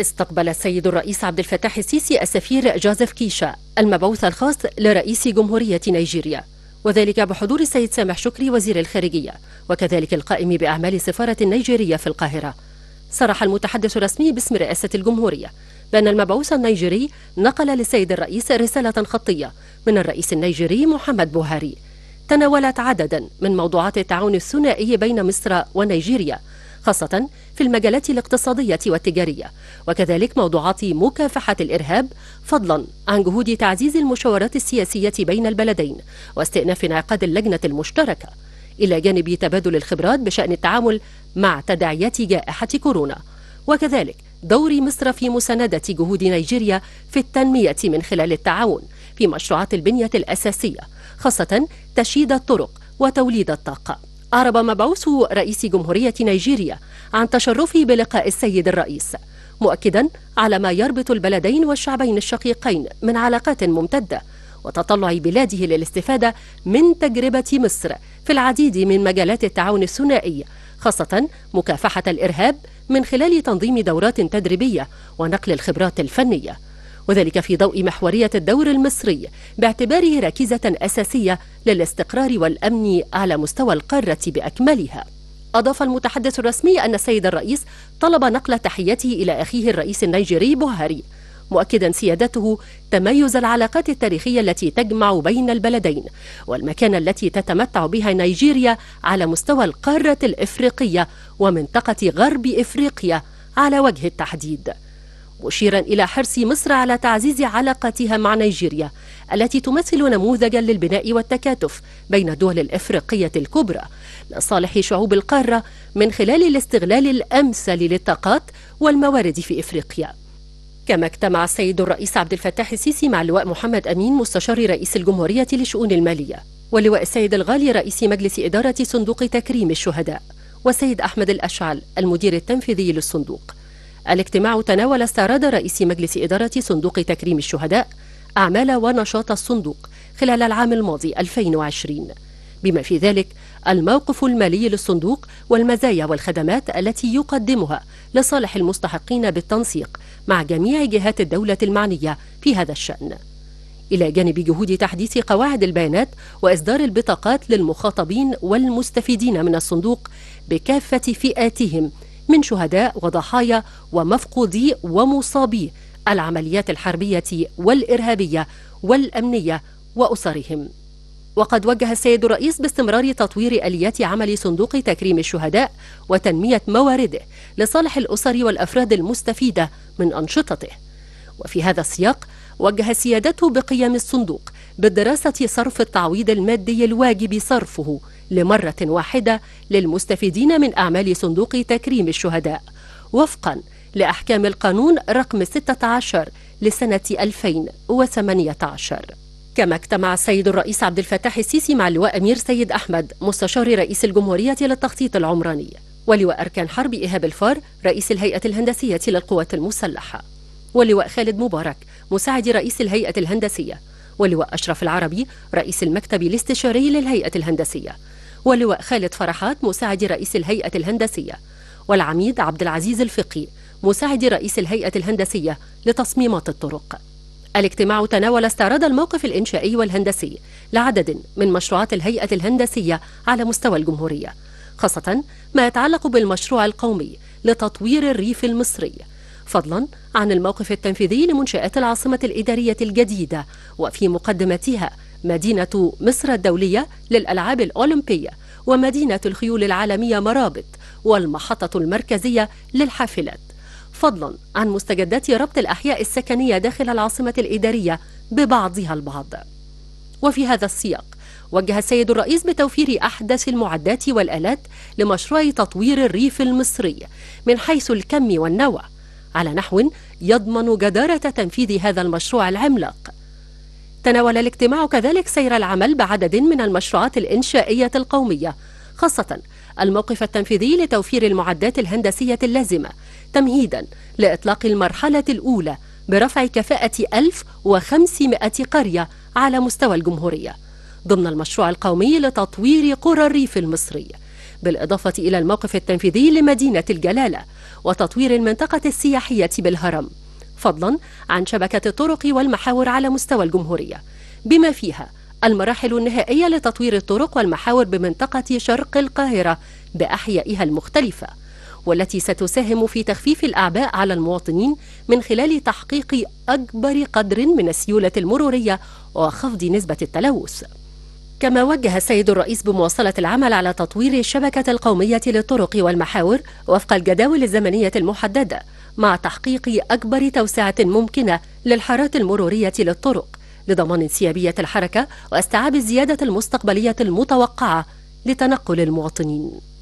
استقبل السيد الرئيس عبد الفتاح السيسي السفير جوزيف كيشا المبعوث الخاص لرئيس جمهورية نيجيريا وذلك بحضور السيد سامح شكري وزير الخارجية وكذلك القائم بأعمال السفارة النيجيرية في القاهرة صرح المتحدث الرسمي باسم رئاسة الجمهورية بأن المبعوث النيجيري نقل للسيد الرئيس رسالة خطية من الرئيس النيجيري محمد بوهاري تناولت عددا من موضوعات التعاون الثنائي بين مصر ونيجيريا خاصة في المجالات الاقتصادية والتجارية وكذلك موضوعات مكافحة الإرهاب فضلا عن جهود تعزيز المشاورات السياسية بين البلدين واستئناف انعقاد اللجنة المشتركة إلى جانب تبادل الخبرات بشأن التعامل مع تداعيات جائحة كورونا وكذلك دور مصر في مساندة جهود نيجيريا في التنمية من خلال التعاون في مشروعات البنية الأساسية خاصة تشييد الطرق وتوليد الطاقة أعرب مبعوث رئيس جمهورية نيجيريا عن تشرفه بلقاء السيد الرئيس مؤكدا على ما يربط البلدين والشعبين الشقيقين من علاقات ممتدة وتطلع بلاده للاستفادة من تجربة مصر في العديد من مجالات التعاون الثنائي خاصة مكافحة الإرهاب من خلال تنظيم دورات تدريبية ونقل الخبرات الفنية وذلك في ضوء محورية الدور المصري باعتباره ركيزة أساسية للاستقرار والأمن على مستوى القارة بأكملها أضاف المتحدث الرسمي أن السيد الرئيس طلب نقل تحيته إلى أخيه الرئيس النيجيري بوهاري مؤكدا سيادته تميز العلاقات التاريخية التي تجمع بين البلدين والمكانة التي تتمتع بها نيجيريا على مستوى القارة الإفريقية ومنطقة غرب إفريقيا على وجه التحديد مشيرا إلى حرص مصر على تعزيز علاقتها مع نيجيريا التي تمثل نموذجا للبناء والتكاتف بين الدول الإفريقية الكبرى لصالح شعوب القارة من خلال الاستغلال الأمثل للطاقات والموارد في إفريقيا كما اجتمع السيد الرئيس عبد الفتاح السيسي مع اللواء محمد أمين مستشار رئيس الجمهورية لشؤون المالية ولواء السيد الغالي رئيس مجلس إدارة صندوق تكريم الشهداء والسيد أحمد الأشعل المدير التنفيذي للصندوق الاجتماع تناول استعراض رئيس مجلس إدارة صندوق تكريم الشهداء أعمال ونشاط الصندوق خلال العام الماضي 2020 بما في ذلك الموقف المالي للصندوق والمزايا والخدمات التي يقدمها لصالح المستحقين بالتنسيق مع جميع جهات الدولة المعنية في هذا الشأن إلى جانب جهود تحديث قواعد البيانات وإصدار البطاقات للمخاطبين والمستفيدين من الصندوق بكافة فئاتهم من شهداء وضحايا ومفقودي ومصابي العمليات الحربية والإرهابية والأمنية وأسرهم وقد وجه السيد الرئيس باستمرار تطوير اليات عمل صندوق تكريم الشهداء وتنميه موارده لصالح الاسر والافراد المستفيده من انشطته وفي هذا السياق وجه سيادته بقيام الصندوق بدراسه صرف التعويض المادي الواجب صرفه لمرة واحدة للمستفيدين من أعمال صندوق تكريم الشهداء وفقا لأحكام القانون رقم 16 لسنة 2018 كما اجتمع السيد الرئيس عبد الفتاح السيسي مع اللواء أمير سيد أحمد مستشار رئيس الجمهورية للتخطيط العمراني ولواء أركان حرب إيهاب الفار رئيس الهيئة الهندسية للقوات المسلحة ولواء خالد مبارك مساعد رئيس الهيئة الهندسية ولواء أشرف العربي رئيس المكتب الاستشاري للهيئة الهندسية واللواء خالد فرحات مساعد رئيس الهيئة الهندسية والعميد عبد العزيز الفقي مساعد رئيس الهيئة الهندسية لتصميمات الطرق الاجتماع تناول استعراض الموقف الإنشائي والهندسي لعدد من مشروعات الهيئة الهندسية على مستوى الجمهورية خاصة ما يتعلق بالمشروع القومي لتطوير الريف المصري فضلا عن الموقف التنفيذي لمنشآت العاصمة الإدارية الجديدة وفي مقدمتها مدينة مصر الدولية للألعاب الأولمبية ومدينة الخيول العالمية مرابط والمحطة المركزية للحافلات فضلا عن مستجدات ربط الأحياء السكنية داخل العاصمة الإدارية ببعضها البعض وفي هذا السياق وجه السيد الرئيس بتوفير أحدث المعدات والآلات لمشروع تطوير الريف المصري من حيث الكم والنوع على نحو يضمن جدارة تنفيذ هذا المشروع العملاق تناول الاجتماع كذلك سير العمل بعدد من المشروعات الإنشائية القومية خاصة الموقف التنفيذي لتوفير المعدات الهندسية اللازمة تمهيدا لإطلاق المرحلة الأولى برفع كفاءة 1500 قرية على مستوى الجمهورية ضمن المشروع القومي لتطوير قرى الريف المصري بالإضافة إلى الموقف التنفيذي لمدينة الجلالة وتطوير المنطقة السياحية بالهرم فضلا عن شبكة الطرق والمحاور على مستوى الجمهورية بما فيها المراحل النهائية لتطوير الطرق والمحاور بمنطقة شرق القاهرة بأحيائها المختلفة والتي ستساهم في تخفيف الأعباء على المواطنين من خلال تحقيق أكبر قدر من السيولة المرورية وخفض نسبة التلوث كما وجه السيد الرئيس بمواصلة العمل على تطوير الشبكة القومية للطرق والمحاور وفق الجداول الزمنية المحددة مع تحقيق أكبر توسعة ممكنة للحارات المرورية للطرق لضمان انسيابية الحركة واستيعاب الزيادة المستقبلية المتوقعة لتنقل المواطنين